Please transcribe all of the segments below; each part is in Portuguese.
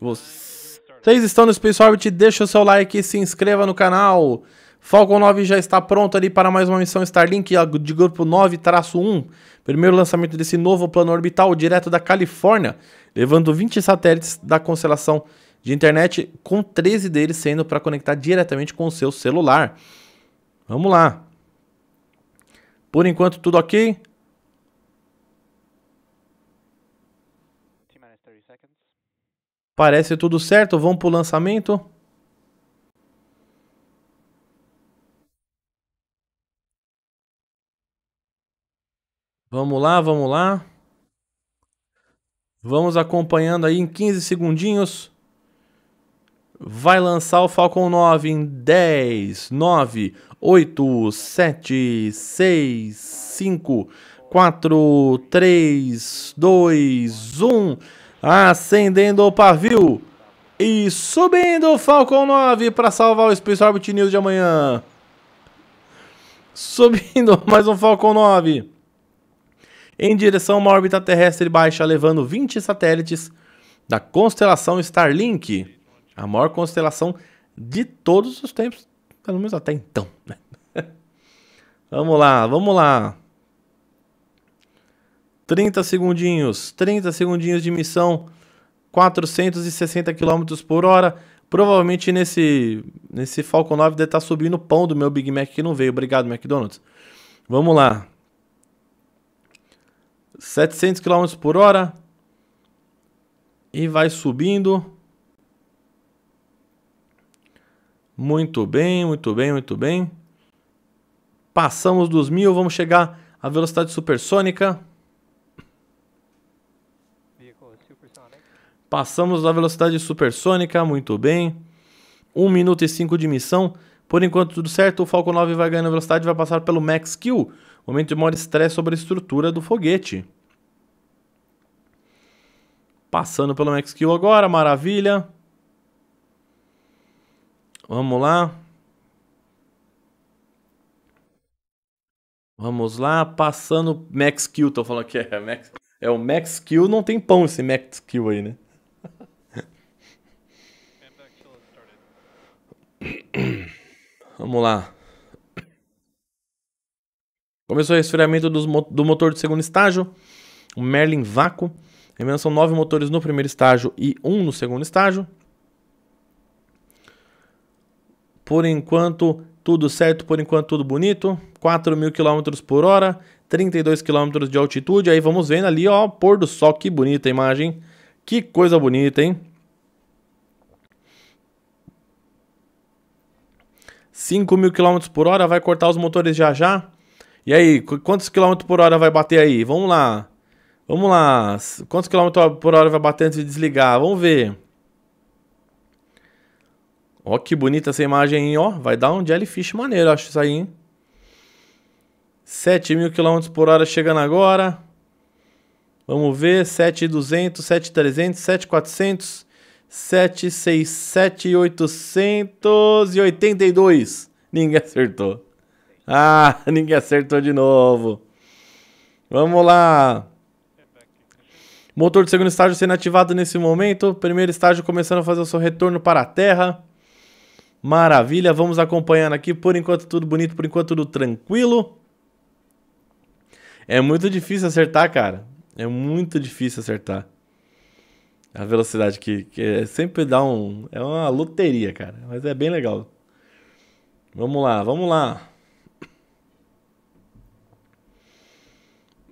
Vocês estão no Space Orbit, deixa o seu like e se inscreva no canal. Falcon 9 já está pronto ali para mais uma missão Starlink de grupo 9-1. Primeiro lançamento desse novo plano orbital direto da Califórnia, levando 20 satélites da constelação de internet, com 13 deles sendo para conectar diretamente com o seu celular. Vamos lá. Por enquanto tudo ok. Parece tudo certo, vamos para o lançamento. Vamos lá, vamos lá. Vamos acompanhando aí em 15 segundinhos. Vai lançar o Falcon 9 em 10, 9, 8, 7, 6, 5, 4, 3, 2, 1. Acendendo o pavio. E subindo o Falcon 9 para salvar o Space Orbit News de amanhã. Subindo mais um Falcon 9. Em direção a uma órbita terrestre baixa, levando 20 satélites da constelação Starlink. A maior constelação de todos os tempos, pelo menos até então. Né? vamos lá, vamos lá. 30 segundinhos, 30 segundinhos de missão, 460 km por hora. Provavelmente nesse, nesse Falcon 9 deve estar tá subindo o pão do meu Big Mac que não veio. Obrigado, McDonald's. Vamos lá. 700 km por hora. E vai subindo. Muito bem, muito bem, muito bem. Passamos dos mil, vamos chegar à velocidade supersônica. Passamos da velocidade supersônica, muito bem. 1 minuto e 5 de missão. Por enquanto, tudo certo. O Falcon 9 vai ganhando velocidade e vai passar pelo Max Kill. Momento de maior estresse sobre a estrutura do foguete. Passando pelo Max Kill agora, maravilha. Vamos lá. Vamos lá, passando Max Kill, tô falando que é Max. É o Max Kill, não tem pão esse Max Kill aí, né? Vamos lá. Começou o resfriamento do motor do segundo estágio, o Merlin Vaco. Lembrando, são nove motores no primeiro estágio e um no segundo estágio. Por enquanto, tudo certo, por enquanto, tudo bonito. 4 mil quilômetros por hora, 32 quilômetros de altitude. Aí vamos vendo ali, ó, pôr do sol. Que bonita a imagem. Que coisa bonita, hein? 5 mil quilômetros por hora, vai cortar os motores já já. E aí, quantos quilômetros por hora vai bater aí? Vamos lá. Vamos lá. Quantos quilômetros por hora vai bater antes de desligar? Vamos ver. Ó, que bonita essa imagem, aí, Ó, vai dar um jellyfish maneiro, acho isso aí, hein? 7 mil quilômetros por hora chegando agora. Vamos ver, 7.200, 7.300, 7.400, 767.882. Ninguém acertou. Ah, ninguém acertou de novo. Vamos lá. Motor do segundo estágio sendo ativado nesse momento. Primeiro estágio começando a fazer o seu retorno para a Terra. Maravilha, vamos acompanhando aqui. Por enquanto tudo bonito, por enquanto tudo tranquilo. É muito difícil acertar, cara. É muito difícil acertar a velocidade que, que é, sempre dá um. É uma loteria, cara. Mas é bem legal. Vamos lá, vamos lá.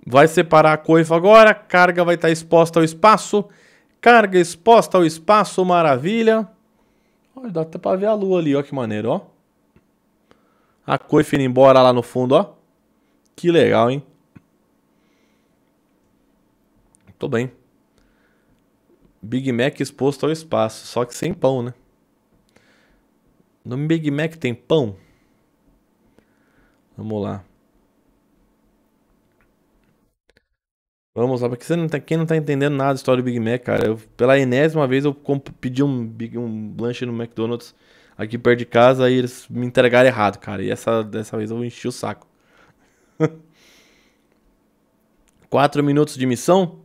Vai separar a coifa agora. Carga vai estar tá exposta ao espaço. Carga exposta ao espaço, maravilha. Olha, dá até pra ver a lua ali, ó que maneiro, ó. A coifa indo embora lá no fundo, ó. Que legal, hein? Tô bem. Big Mac exposto ao espaço, só que sem pão, né? No Big Mac tem pão? Vamos lá. Vamos lá, porque você não tá, quem não tá entendendo nada da história do Big Mac, cara. Eu, pela enésima vez eu pedi um, Big, um lanche no McDonald's aqui perto de casa, aí eles me entregaram errado, cara. E essa, dessa vez eu enchi o saco. Quatro minutos de missão?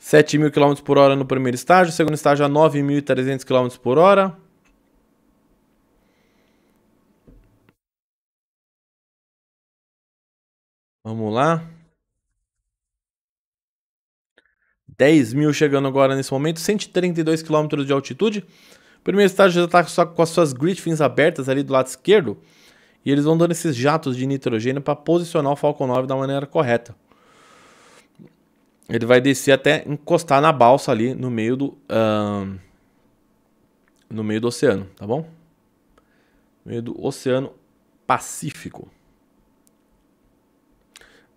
7 mil km por hora no primeiro estágio, segundo estágio a 9.300 km por hora. Vamos lá. 10 mil chegando agora nesse momento, 132 km de altitude. primeiro estágio já está só com as suas griffins abertas ali do lado esquerdo. E eles vão dando esses jatos de nitrogênio para posicionar o Falcon 9 da maneira correta ele vai descer até encostar na balsa ali no meio do uh, no meio do oceano, tá bom? No meio do oceano Pacífico.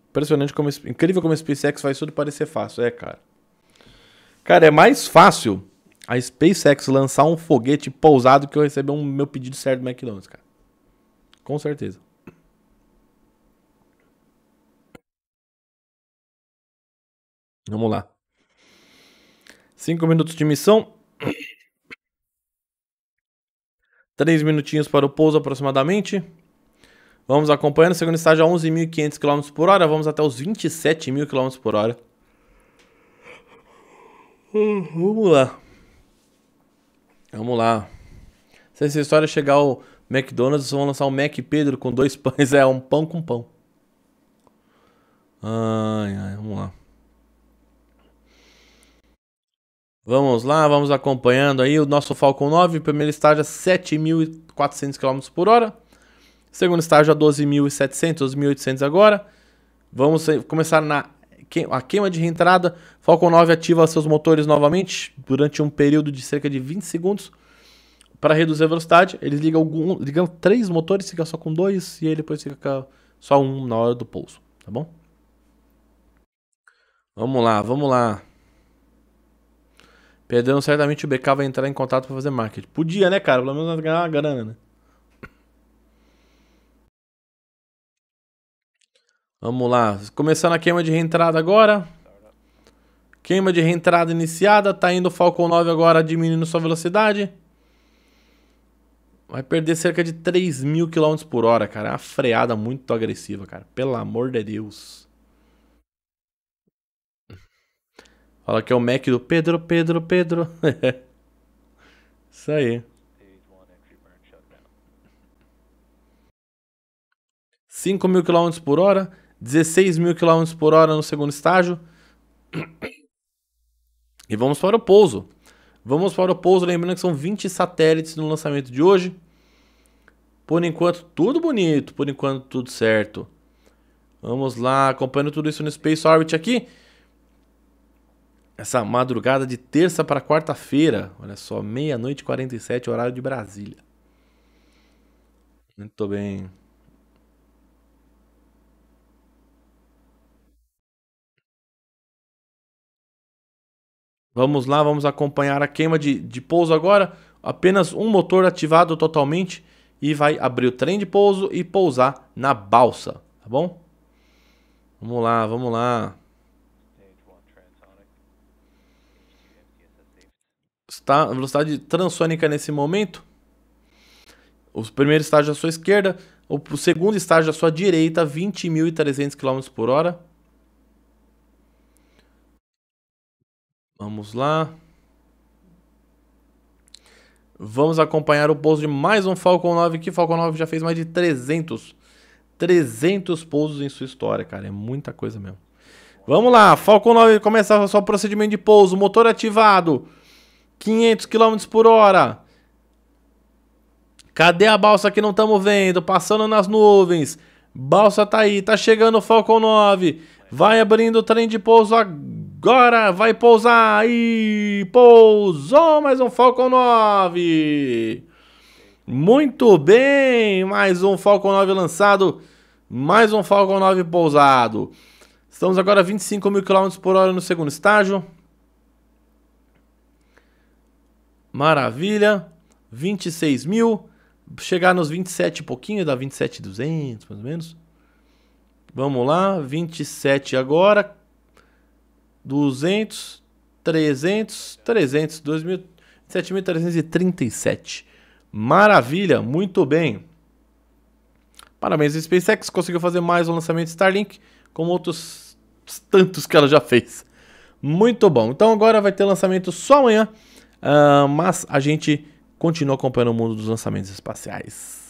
Impressionante como incrível como a SpaceX faz tudo parecer fácil, é, cara. Cara, é mais fácil a SpaceX lançar um foguete pousado que eu receber um meu pedido certo do McDonald's, cara. Com certeza. Vamos lá. Cinco minutos de missão. Três minutinhos para o pouso aproximadamente. Vamos acompanhando. Segundo estágio a 11.500 km por hora. Vamos até os 27.000 km por hora. vamos lá. Vamos lá. Se essa história chegar ao McDonald's, vão lançar um Mac Pedro com dois pães. É, um pão com pão. Ai, ai, vamos lá. Vamos lá, vamos acompanhando aí o nosso Falcon 9, primeiro estágio a 7.400 km por hora, segundo estágio a 12.700, 12.800 agora. Vamos começar na a queima de reentrada. Falcon 9 ativa seus motores novamente durante um período de cerca de 20 segundos para reduzir a velocidade. Eles ligam, algum, ligam três motores, fica só com dois e aí depois fica só um na hora do pouso, tá bom? Vamos lá, vamos lá. Perdendo certamente o BK vai entrar em contato para fazer marketing. Podia, né, cara? Pelo menos ganhar uma grana, né? Vamos lá. Começando a queima de reentrada agora. Queima de reentrada iniciada. Tá indo o Falcon 9 agora diminuindo sua velocidade. Vai perder cerca de 3 mil km por hora, cara. É uma freada muito agressiva, cara. Pelo amor de Deus. Fala que é o Mac do Pedro, Pedro, Pedro. Isso aí. 5 mil quilômetros por hora, 16 mil quilômetros por hora no segundo estágio. E vamos para o pouso. Vamos para o pouso, lembrando que são 20 satélites no lançamento de hoje. Por enquanto, tudo bonito, por enquanto, tudo certo. Vamos lá, acompanhando tudo isso no Space Orbit aqui essa madrugada de terça para quarta-feira. Olha só, meia-noite e 47, horário de Brasília. Muito bem. Vamos lá, vamos acompanhar a queima de, de pouso agora. Apenas um motor ativado totalmente e vai abrir o trem de pouso e pousar na balsa, tá bom? Vamos lá, vamos lá. está velocidade transônica nesse momento. O primeiro estágio à sua esquerda, o segundo estágio à sua direita, 20.300 km por hora. Vamos lá. Vamos acompanhar o pouso de mais um Falcon 9 que Falcon 9 já fez mais de 300 300 pousos em sua história, cara, é muita coisa mesmo. Vamos lá, Falcon 9 começa o seu procedimento de pouso, motor ativado. 500 km por hora. Cadê a balsa que não estamos vendo? Passando nas nuvens. Balsa tá aí, tá chegando o Falcon 9. Vai abrindo o trem de pouso agora. Vai pousar. E pousou mais um Falcon 9. Muito bem, mais um Falcon 9 lançado. Mais um Falcon 9 pousado. Estamos agora a 25 mil km por hora no segundo estágio. Maravilha. 26 mil. Chegar nos 27 e pouquinho, dá 27,200 mais ou menos. Vamos lá, 27 agora. 200, 300, 300, 7337. Maravilha, muito bem. Parabéns, SpaceX conseguiu fazer mais um lançamento Starlink, como outros tantos que ela já fez. Muito bom. Então agora vai ter lançamento só amanhã. Ah, mas a gente continua acompanhando o mundo dos lançamentos espaciais.